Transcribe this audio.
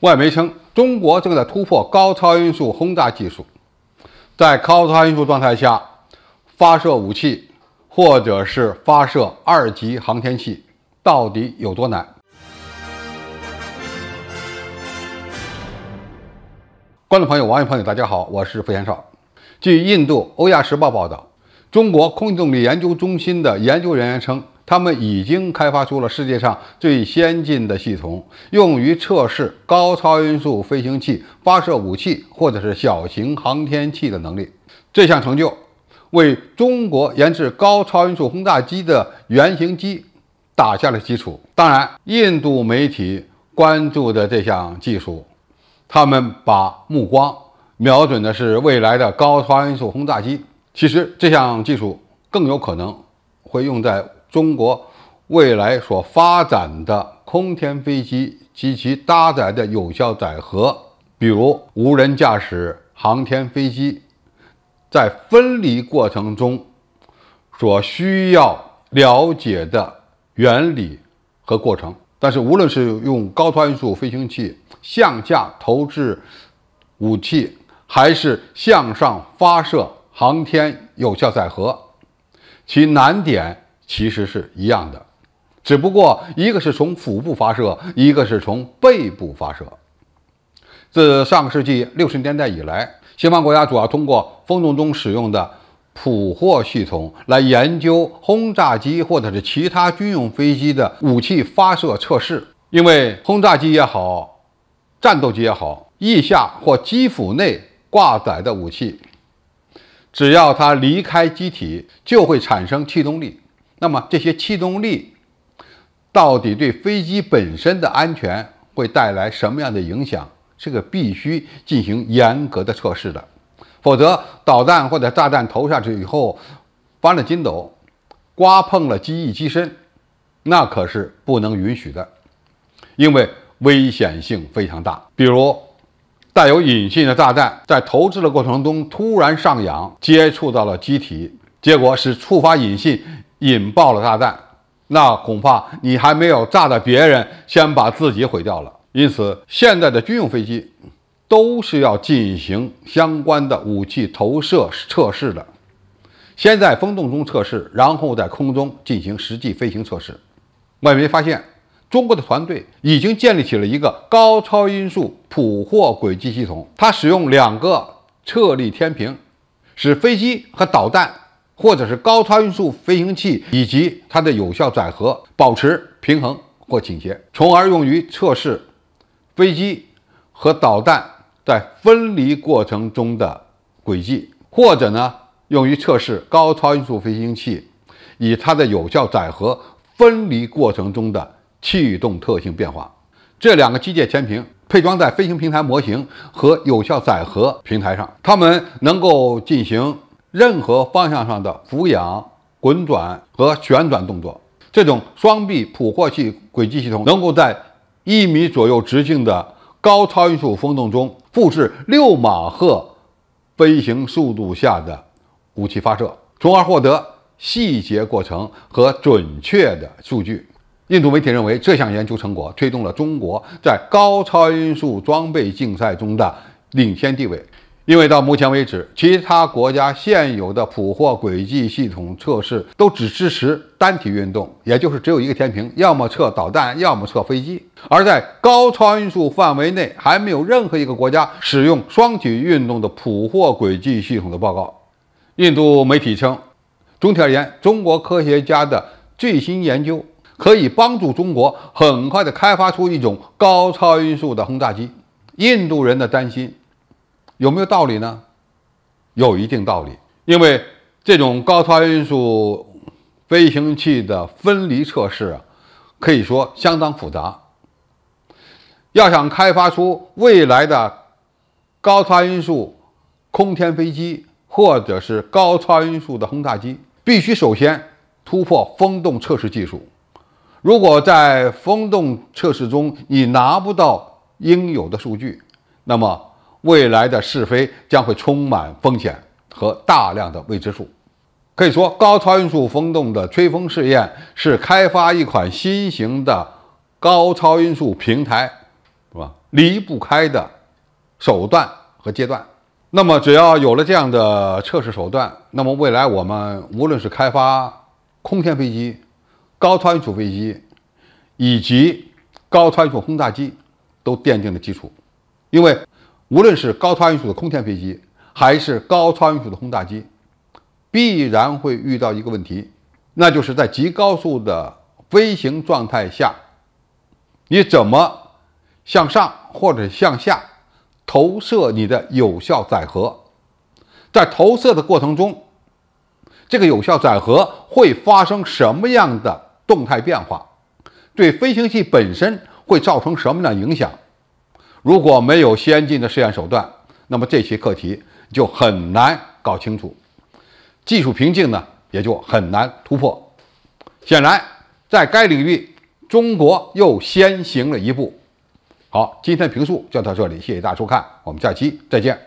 外媒称，中国正在突破高超音速轰炸技术。在高超音速状态下发射武器，或者是发射二级航天器，到底有多难？观众朋友、网友朋友，大家好，我是付延少。据印度《欧亚时报》报道，中国空气动力研究中心的研究人员称。他们已经开发出了世界上最先进的系统，用于测试高超音速飞行器、发射武器或者是小型航天器的能力。这项成就为中国研制高超音速轰炸机的原型机打下了基础。当然，印度媒体关注的这项技术，他们把目光瞄准的是未来的高超音速轰炸机。其实，这项技术更有可能会用在。中国未来所发展的空天飞机及其搭载的有效载荷，比如无人驾驶航天飞机，在分离过程中所需要了解的原理和过程。但是，无论是用高超音速飞行器向下投掷武器，还是向上发射航天有效载荷，其难点。其实是一样的，只不过一个是从腹部发射，一个是从背部发射。自上个世纪六十年代以来，西方国家主要通过风洞中使用的捕获系统来研究轰炸机或者是其他军用飞机的武器发射测试。因为轰炸机也好，战斗机也好，翼下或机腹内挂载的武器，只要它离开机体，就会产生气动力。那么这些气动力到底对飞机本身的安全会带来什么样的影响？这个必须进行严格的测试的，否则导弹或者炸弹投下去以后翻了筋斗，刮碰了机翼机身，那可是不能允许的，因为危险性非常大。比如带有引信的炸弹在投掷的过程中突然上扬，接触到了机体，结果是触发引信。引爆了炸弹，那恐怕你还没有炸到别人，先把自己毁掉了。因此，现在的军用飞机都是要进行相关的武器投射测试的，先在风洞中测试，然后在空中进行实际飞行测试。外媒发现，中国的团队已经建立起了一个高超音速捕获轨迹系统，它使用两个侧力天平，使飞机和导弹。或者是高超音速飞行器以及它的有效载荷保持平衡或倾斜，从而用于测试飞机和导弹在分离过程中的轨迹，或者呢用于测试高超音速飞行器以它的有效载荷分离过程中的气动特性变化。这两个机械前平配装在飞行平台模型和有效载荷平台上，它们能够进行。任何方向上的俯仰、滚转和旋转动作。这种双臂捕获器轨迹系统能够在一米左右直径的高超音速风洞中复制六马赫飞行速度下的武器发射，从而获得细节过程和准确的数据。印度媒体认为，这项研究成果推动了中国在高超音速装备竞赛中的领先地位。因为到目前为止，其他国家现有的捕获轨迹系统测试都只支持单体运动，也就是只有一个天平，要么测导弹，要么测飞机。而在高超音速范围内，还没有任何一个国家使用双体运动的捕获轨迹系统的报告。印度媒体称，总体而言，中国科学家的最新研究可以帮助中国很快地开发出一种高超音速的轰炸机。印度人的担心。有没有道理呢？有一定道理，因为这种高超音速飞行器的分离测试啊，可以说相当复杂。要想开发出未来的高超音速空天飞机或者是高超音速的轰炸机，必须首先突破风洞测试技术。如果在风洞测试中你拿不到应有的数据，那么未来的是非将会充满风险和大量的未知数，可以说，高超音速风洞的吹风试验是开发一款新型的高超音速平台是吧？离不开的手段和阶段。那么，只要有了这样的测试手段，那么未来我们无论是开发空天飞机、高超音速飞机以及高超音速轰炸机，都奠定了基础，因为。无论是高超音速的空天飞机，还是高超音速的轰炸机，必然会遇到一个问题，那就是在极高速的飞行状态下，你怎么向上或者向下投射你的有效载荷？在投射的过程中，这个有效载荷会发生什么样的动态变化？对飞行器本身会造成什么样的影响？如果没有先进的试验手段，那么这些课题就很难搞清楚，技术瓶颈呢也就很难突破。显然，在该领域，中国又先行了一步。好，今天评述就到这里，谢谢大家收看，我们下期再见。